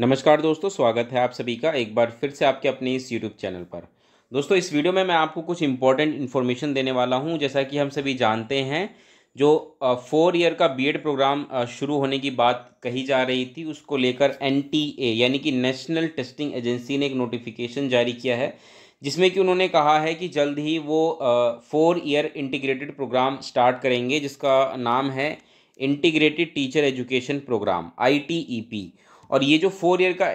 नमस्कार दोस्तों स्वागत है आप सभी का एक बार फिर से आपके अपने इस यूट्यूब चैनल पर दोस्तों इस वीडियो में मैं आपको कुछ इंपॉर्टेंट इन्फॉर्मेशन देने वाला हूं जैसा कि हम सभी जानते हैं जो फोर ईयर का बीएड प्रोग्राम शुरू होने की बात कही जा रही थी उसको लेकर एन यानी कि नेशनल टेस्टिंग एजेंसी ने एक नोटिफिकेशन जारी किया है जिसमें कि उन्होंने कहा है कि जल्द ही वो four year integrated programme start करेंगे जिसका नाम है इंटीग्रेटेड टीचर एजुकेशन प्रोग्राम आई और ये जो फोर ईयर का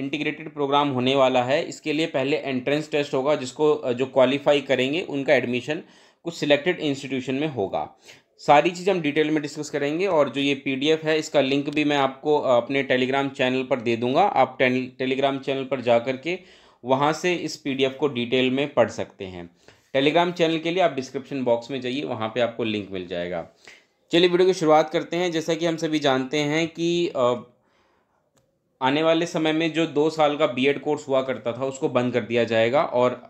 इंटीग्रेटेड प्रोग्राम होने वाला है इसके लिए पहले एंट्रेंस टेस्ट होगा जिसको जो क्वालिफाई करेंगे उनका एडमिशन कुछ सिलेक्टेड इंस्टीट्यूशन में होगा सारी चीज़ हम डिटेल में डिस्कस करेंगे और जो ये पीडीएफ है इसका लिंक भी मैं आपको अपने टेलीग्राम चैनल पर दे दूंगा आप टेलीग्राम चैनल पर जा कर के वहाँ से इस पीडीएफ को डिटेल में पढ़ सकते हैं टेलीग्राम चैनल के लिए आप डिस्क्रिप्शन बॉक्स में जाइए वहाँ पर आपको लिंक मिल जाएगा चलिए वीडियो की शुरुआत करते हैं जैसा कि हम सभी जानते हैं कि आने वाले समय में जो दो साल का बीएड कोर्स हुआ करता था उसको बंद कर दिया जाएगा और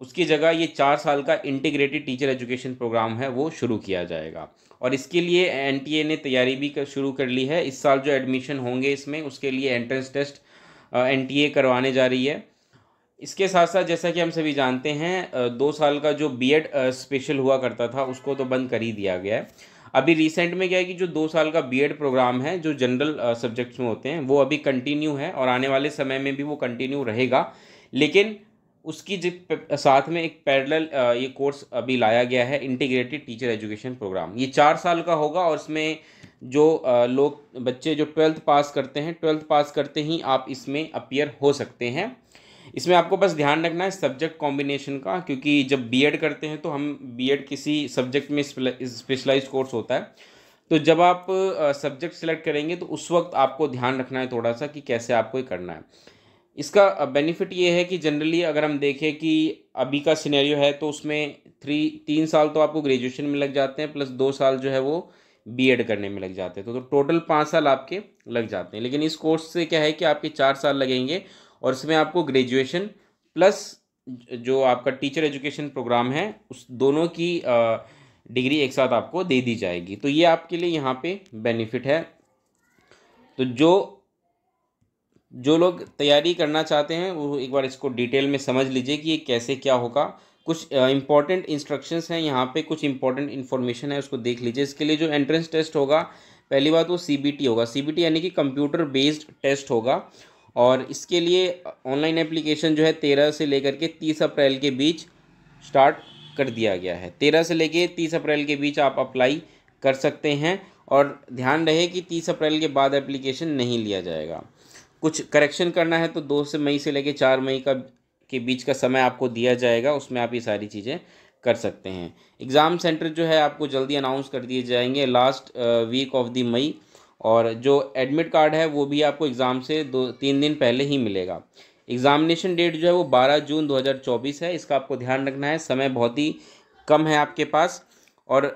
उसकी जगह ये चार साल का इंटीग्रेटेड टीचर एजुकेशन प्रोग्राम है वो शुरू किया जाएगा और इसके लिए एन ने तैयारी भी कर शुरू कर ली है इस साल जो एडमिशन होंगे इसमें उसके लिए एंट्रेंस टेस्ट एन करवाने जा रही है इसके साथ साथ जैसा कि हम सभी जानते हैं दो साल का जो बी स्पेशल हुआ करता था उसको तो बंद कर ही दिया गया है अभी रिसेंट में क्या है कि जो दो साल का बी प्रोग्राम है जो जनरल सब्जेक्ट्स में होते हैं वो अभी कंटिन्यू है और आने वाले समय में भी वो कंटिन्यू रहेगा लेकिन उसकी जिस साथ में एक पैरेलल ये कोर्स अभी लाया गया है इंटीग्रेटेड टीचर एजुकेशन प्रोग्राम ये चार साल का होगा और इसमें जो लोग बच्चे जो ट्वेल्थ पास करते हैं ट्वेल्थ पास करते ही आप इसमें अपियर हो सकते हैं इसमें आपको बस ध्यान रखना है सब्जेक्ट कॉम्बिनेशन का क्योंकि जब बीएड करते हैं तो हम बीएड किसी सब्जेक्ट में स्पेशलाइज कोर्स होता है तो जब आप सब्जेक्ट सेलेक्ट करेंगे तो उस वक्त आपको ध्यान रखना है थोड़ा सा कि कैसे आपको ये करना है इसका बेनिफिट ये है कि जनरली अगर हम देखें कि अभी का सिनेरियो है तो उसमें थ्री तीन साल तो आपको ग्रेजुएशन में लग जाते हैं प्लस दो साल जो है वो बीएड करने में लग जाते हैं तो, तो टोटल पाँच साल आपके लग जाते हैं लेकिन इस कोर्स से क्या है कि आपके चार साल लगेंगे और इसमें आपको ग्रेजुएशन प्लस जो आपका टीचर एजुकेशन प्रोग्राम है उस दोनों की डिग्री एक साथ आपको दे दी जाएगी तो ये आपके लिए यहाँ पे बेनिफिट है तो जो जो लोग तैयारी करना चाहते हैं वो एक बार इसको डिटेल में समझ लीजिए कि ये कैसे क्या होगा कुछ इंपॉर्टेंट इंस्ट्रक्शंस हैं यहाँ पे कुछ इंपॉर्टेंट इन्फॉर्मेशन है उसको देख लीजिए इसके लिए जो एंट्रेंस टेस्ट होगा पहली बात वो सी होगा सी यानी कि कंप्यूटर बेस्ड टेस्ट होगा और इसके लिए ऑनलाइन एप्लीकेशन जो है तेरह से लेकर के तीस अप्रैल के बीच स्टार्ट कर दिया गया है तेरह से लेकर तीस अप्रैल के बीच आप अप्लाई कर सकते हैं और ध्यान रहे कि तीस अप्रैल के बाद एप्लीकेशन नहीं लिया जाएगा कुछ करेक्शन करना है तो दो से मई से लेकर चार मई का के बीच का समय आपको दिया जाएगा उसमें आप ये सारी चीज़ें कर सकते हैं एग्ज़ाम सेंटर जो है आपको जल्दी अनाउंस कर दिए जाएंगे last week of the May और जो एडमिट कार्ड है वो भी आपको एग्ज़ाम से दो तीन दिन पहले ही मिलेगा एग्ज़ामिनेशन डेट जो है वो 12 जून 2024 है इसका आपको ध्यान रखना है समय बहुत ही कम है आपके पास और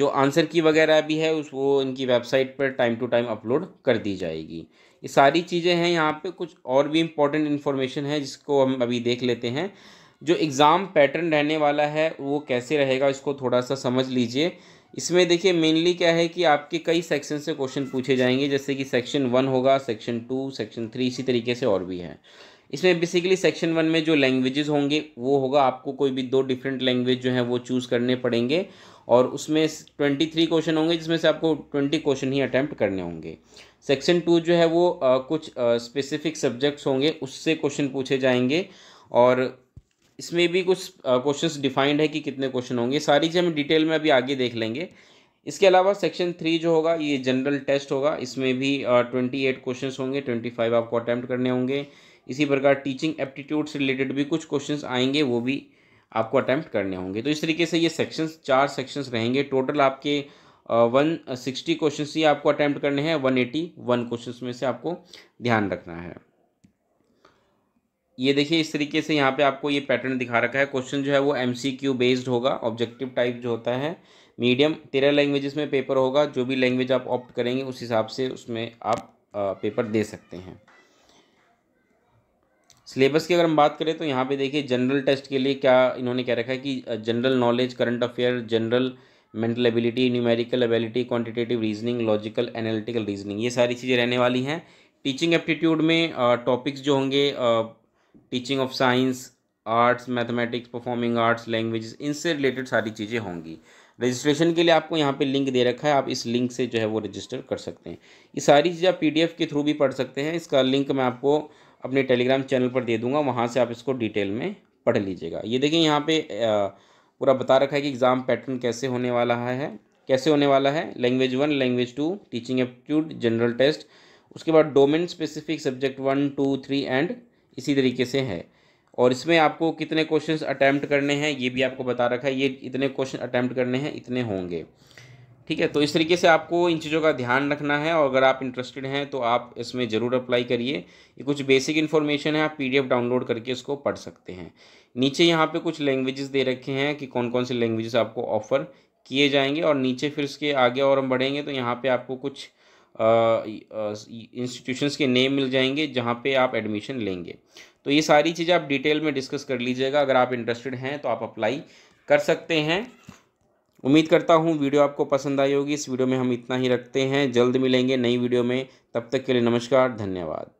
जो आंसर की वगैरह भी है उस वो इनकी वेबसाइट पर टाइम टू टाइम अपलोड कर दी जाएगी ये सारी चीज़ें हैं यहाँ पे कुछ और भी इम्पोर्टेंट इन्फॉर्मेशन है जिसको हम अभी देख लेते हैं जो एग्ज़ाम पैटर्न रहने वाला है वो कैसे रहेगा इसको थोड़ा सा समझ लीजिए इसमें देखिए मेनली क्या है कि आपके कई सेक्शन से क्वेश्चन पूछे जाएंगे जैसे कि सेक्शन वन होगा सेक्शन टू सेक्शन थ्री इसी तरीके से और भी है इसमें बेसिकली सेक्शन वन में जो लैंग्वेजेस होंगे वो होगा आपको कोई भी दो डिफरेंट लैंग्वेज जो है वो चूज़ करने पड़ेंगे और उसमें ट्वेंटी थ्री क्वेश्चन होंगे जिसमें से आपको ट्वेंटी क्वेश्चन ही अटैम्प्ट करने होंगे सेक्शन टू जो है वो आ, कुछ स्पेसिफिक सब्जेक्ट्स होंगे उससे क्वेश्चन पूछे जाएंगे और इसमें भी कुछ क्वेश्चंस डिफाइंड है कि कितने क्वेश्चन होंगे सारी चीज़ हम डिटेल में अभी आगे देख लेंगे इसके अलावा सेक्शन थ्री जो होगा ये जनरल टेस्ट होगा इसमें भी ट्वेंटी एट क्वेश्चन होंगे ट्वेंटी फाइव आपको अटैम्प्ट करने होंगे इसी प्रकार टीचिंग एप्टीट्यूड से रिलेटेड भी कुछ क्वेश्चन आएंगे वो भी आपको अटैम्प्ट करने होंगे तो इस तरीके से ये सेक्शंस चार सेक्शंस रहेंगे टोटल आपके वन सिक्सटी क्वेश्चन ही आपको अटैम्प्ट करने हैं वन एटी वन क्वेश्चन में से आपको ध्यान रखना है ये देखिए इस तरीके से यहाँ पे आपको ये पैटर्न दिखा रखा है क्वेश्चन जो है वो एम सी क्यू बेस्ड होगा ऑब्जेक्टिव टाइप जो होता है मीडियम तेरह लैंग्वेजेस में पेपर होगा जो भी लैंग्वेज आप ऑप्ट करेंगे उस हिसाब से उसमें आप पेपर दे सकते हैं सिलेबस की अगर हम बात करें तो यहाँ पे देखिए जनरल टेस्ट के लिए क्या इन्होंने कह रखा है कि general knowledge current affair general mental ability numerical ability quantitative reasoning logical analytical reasoning ये सारी चीज़ें रहने वाली हैं टीचिंग एप्टीट्यूड में टॉपिक्स जो होंगे teaching of science arts mathematics performing arts language इनसे रिलेटेड सारी चीज़ें होंगी रजिस्ट्रेशन के लिए आपको यहाँ पे लिंक दे रखा है आप इस लिंक से जो है वो रजिस्टर कर सकते हैं ये सारी चीज़ें आप पी के थ्रू भी पढ़ सकते हैं इसका लिंक मैं आपको अपने टेलीग्राम चैनल पर दे दूँगा वहाँ से आप इसको डिटेल में पढ़ लीजिएगा ये देखिए यहाँ पे पूरा बता रखा है कि एग्ज़ाम पैटर्न कैसे होने वाला है कैसे होने वाला है language one language two teaching aptitude general test उसके बाद domain specific subject one two three and इसी तरीके से है और इसमें आपको कितने क्वेश्चंस अटैम्प्ट करने हैं ये भी आपको बता रखा है ये इतने क्वेश्चन अटैम्प्ट करने हैं इतने होंगे ठीक है तो इस तरीके से आपको इन चीज़ों का ध्यान रखना है और अगर आप इंटरेस्टेड हैं तो आप इसमें ज़रूर अप्लाई करिए ये कुछ बेसिक इन्फॉर्मेशन है आप पीडीएफ डाउनलोड करके इसको पढ़ सकते हैं नीचे यहाँ पे कुछ लैंग्वेजेस दे रखे हैं कि कौन कौन से लैंग्वेजेस आपको ऑफ़र किए जाएंगे और नीचे फिर इसके आगे और हम बढ़ेंगे तो यहाँ पर आपको कुछ इंस्टीट्यूशंस के नेम मिल जाएंगे जहाँ पे आप एडमिशन लेंगे तो ये सारी चीज़ें आप डिटेल में डिस्कस कर लीजिएगा अगर आप इंटरेस्टेड हैं तो आप अप्लाई कर सकते हैं उम्मीद करता हूँ वीडियो आपको पसंद आई होगी इस वीडियो में हम इतना ही रखते हैं जल्द मिलेंगे नई वीडियो में तब तक के लिए नमस्कार धन्यवाद